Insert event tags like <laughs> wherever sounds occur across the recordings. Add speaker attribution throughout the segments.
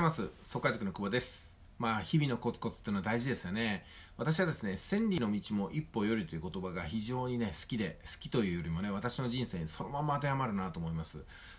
Speaker 1: ます速解塾の久保ですまあ日々のコツコツっていうのは大事ですよね私はですね千里の道も一歩よりという言葉が非常にね好きで好きというよりもね私の人生にそのまま当てはまるなと思います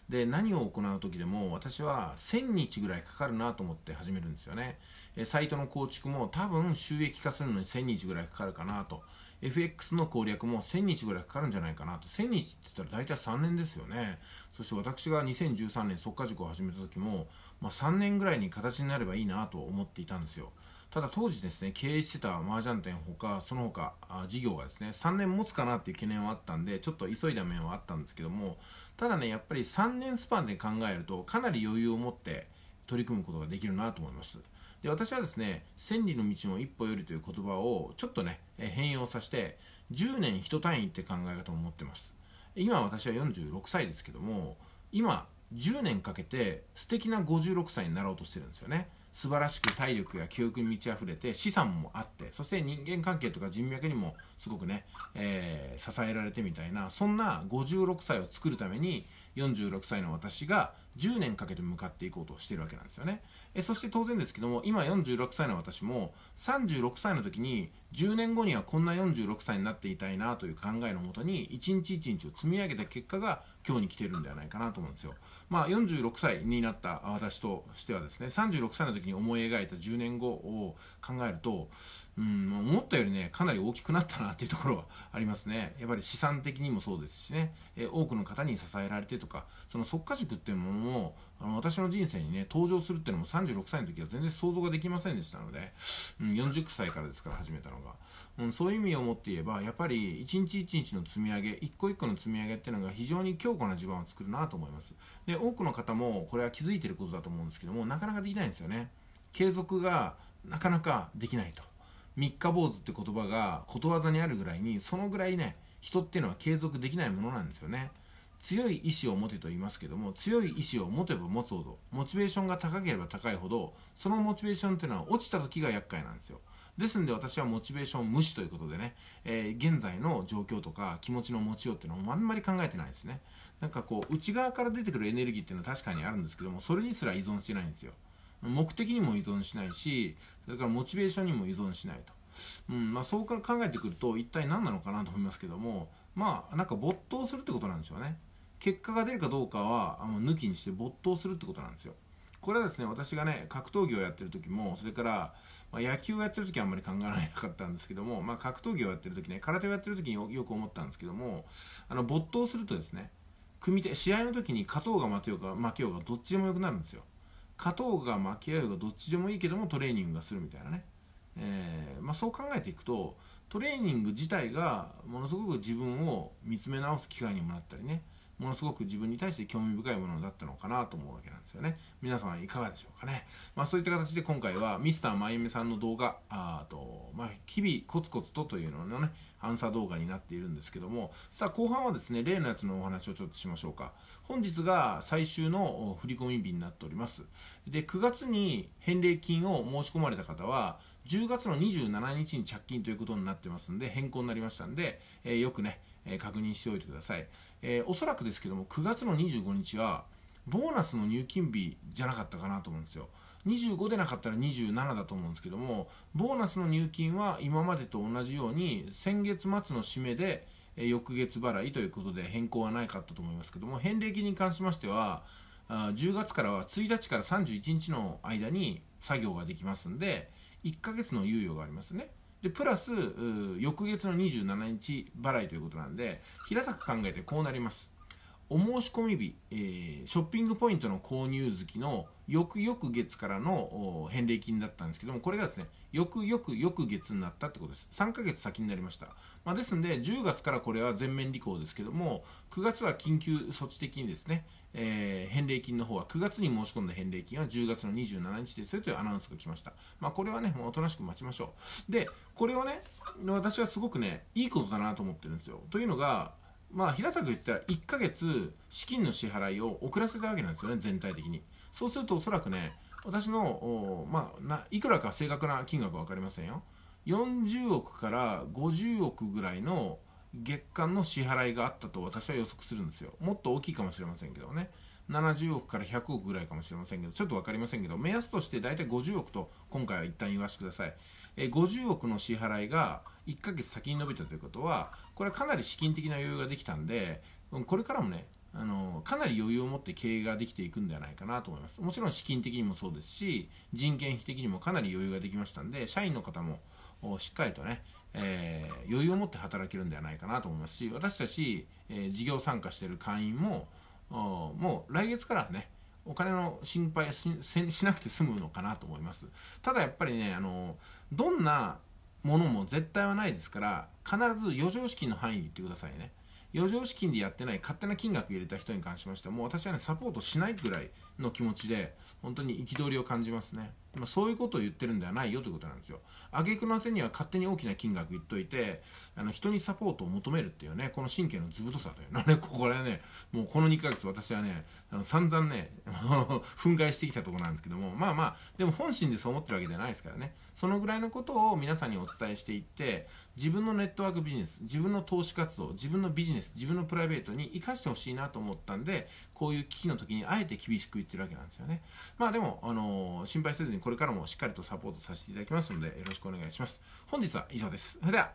Speaker 1: で何を行う時でも私は1000日ぐらいかかるなと思って始めるんですよねサイトの構築も多分収益化するのに1000日ぐらいかかるかなと FX の攻略も1000日ぐらいかかるんじゃないかなと1000日って言ったら大体3年ですよねそして私が2013年速化塾を始めた時も、まあ、3年ぐらいに形になればいいなと思っていたんですよただ当時ですね経営してた麻雀店ほかその他あ事業がですね3年持つかなっていう懸念はあったんでちょっと急いだ面はあったんですけどもただねやっぱり3年スパンで考えるとかなり余裕を持って取り組むことができるなと思いますで私はですね「千里の道も一歩より」という言葉をちょっとね変容させて10年一単位って考え方を持ってます今私は46歳ですけども今10年かけて素敵な56歳になろうとしてるんですよね素晴らしく体力や記憶に満ち溢れて資産もあってそして人間関係とか人脈にもすごくね、えー、支えられてみたいなそんな56歳を作るために46歳の私が10年かけて向かっていこうとしてるわけなんですよね。えそして当然ですけども、今46歳の私も、36歳の時に、10年後にはこんな46歳になっていたいなという考えのもとに、一日一日を積み上げた結果が、今日に来てるんではないかなと思うんですよ。まあ、46歳になった私としてはですね、36歳の時に思い描いた10年後を考えると、うん、思ったよりね、かなり大きくなったなっていうところはありますね。やっぱり資産的にもそうですしね、え多くの方に支えられてとか、その即価塾っていうものもあの私の人生にね登場するっていうのも36歳の時は全然想像ができませんでしたので、うん、40歳からですから始めたのが、うん、そういう意味を持って言えばやっぱり一日一日の積み上げ一個一個の積み上げっていうのが非常に強固な地盤を作るなと思いますで多くの方もこれは気づいてることだと思うんですけどもなかなかできないんですよね継続がなかなかできないと三日坊主って言葉がことわざにあるぐらいにそのぐらいね人っていうのは継続できないものなんですよね強い意志を持てと言いますけども強い意志を持てば持つほどモチベーションが高ければ高いほどそのモチベーションというのは落ちた時が厄介なんですよですんで私はモチベーション無視ということでね、えー、現在の状況とか気持ちの持ちようっていうのをあんまり考えてないですねなんかこう内側から出てくるエネルギーっていうのは確かにあるんですけどもそれにすら依存してないんですよ目的にも依存しないしそれからモチベーションにも依存しないとうんまあ、そう考えてくると一体何なのかなと思いますけどもまあなんか没頭するってことなんでしょうね結果が出るかどうかはあの抜きにして没頭するってことなんですよこれはですね私がね格闘技をやってる時もそれから、まあ、野球をやってる時はあんまり考えられなかったんですけども、まあ、格闘技をやってる時ね空手をやってる時によく思ったんですけどもあの没頭するとですね組手試合の時に勝とうが負けようが負けようがどっちでもよくなるんですよ勝とうが負けようがどっちでもいいけどもトレーニングがするみたいなね、えーまあ、そう考えていくとトレーニング自体がものすごく自分を見つめ直す機会にもなったりねものすごく自分に対して興味深いものだったのかなと思うわけなんですよね。皆さんいかがでしょうかね。まあそういった形で今回はミスターまゆめさんの動画、あと、まあ日々コツコツとというののね、アンサー動画になっているんですけども、さあ後半はですね、例のやつのお話をちょっとしましょうか。本日が最終の振込日になっております。で、9月に返礼金を申し込まれた方は、10月の27日に着金ということになってますんで、変更になりましたんで、えー、よくね、え確認しておいてください、えー、おそらくですけども9月の25日はボーナスの入金日じゃなかったかなと思うんですよ25でなかったら27だと思うんですけどもボーナスの入金は今までと同じように先月末の締めで翌月払いということで変更はないかったと思いますけども返礼金に関しましては10月からは1日から31日の間に作業ができますんで1ヶ月の猶予がありますねでプラス翌月の27日払いということなんで平たく考えてこうなりますお申し込み日、えー、ショッピングポイントの購入月の翌々月からの返礼金だったんですけども、これがですね、翌々翌月になったってことです。3ヶ月先になりました。まあ、ですので、10月からこれは全面履行ですけども、9月は緊急措置的にですね、えー、返礼金の方は9月に申し込んだ返礼金は10月の27日ですよというアナウンスが来ました。まあ、これはね、もうおとなしく待ちましょう。で、これをね、私はすごくね、いいことだなと思ってるんですよ。というのが、まあ、平たく言ったら1ヶ月資金の支払いを遅らせたわけなんですよね、全体的に。そうするとおそらくね、私の、まあ、ないくらか正確な金額は分かりませんよ。40億から50億ぐらいの月間の支払いがあったと私は予測するんですよ。もっと大きいかもしれませんけどね。70億から100億ぐらいかもしれませんけど、ちょっと分かりませんけど、目安として大体50億と今回は一旦言わせてください。え50億の支払いが1ヶ月先に延びたということは、これはかなり資金的な余裕ができたんで、これからもね、あのかなり余裕を持って経営ができていくんではないかなと思います。もちろん資金的にもそうですし、人件費的にもかなり余裕ができましたんで、社員の方もしっかりとね、えー、余裕を持って働けるんではないかなと思いますし、私たち、えー、事業参加している会員も、もう来月からはね、お金の心配しなくて済むのかなと思います。ただやっぱりね、あの、どんなものも絶対はないですから、必ず余剰資金の範囲に行ってくださいね。余剰資金でやってない勝手な金額入れた人に関しましては、もう私はね、サポートしないぐらいの気持ちで本当に憤りを感じますね、まあ、そういうことを言ってるんではないよということなんですよ挙句の果てには勝手に大きな金額言っといてあの人にサポートを求めるっていうねこの神経の図太さというのはね <laughs> これはねもうこの2ヶ月私はねあの散々ね <laughs> 憤慨してきたところなんですけどもまあまあでも本心でそう思ってるわけじゃないですからねそのぐらいのことを皆さんにお伝えしていって自分のネットワークビジネス自分の投資活動自分のビジネス自分のプライベートに生かしてほしいなと思ったんでこういう危機の時にあえて厳しく言ってるわけなんですよね。まあでも、あのー、心配せずにこれからもしっかりとサポートさせていただきますので、よろしくお願いします。本日は以上です。それでは。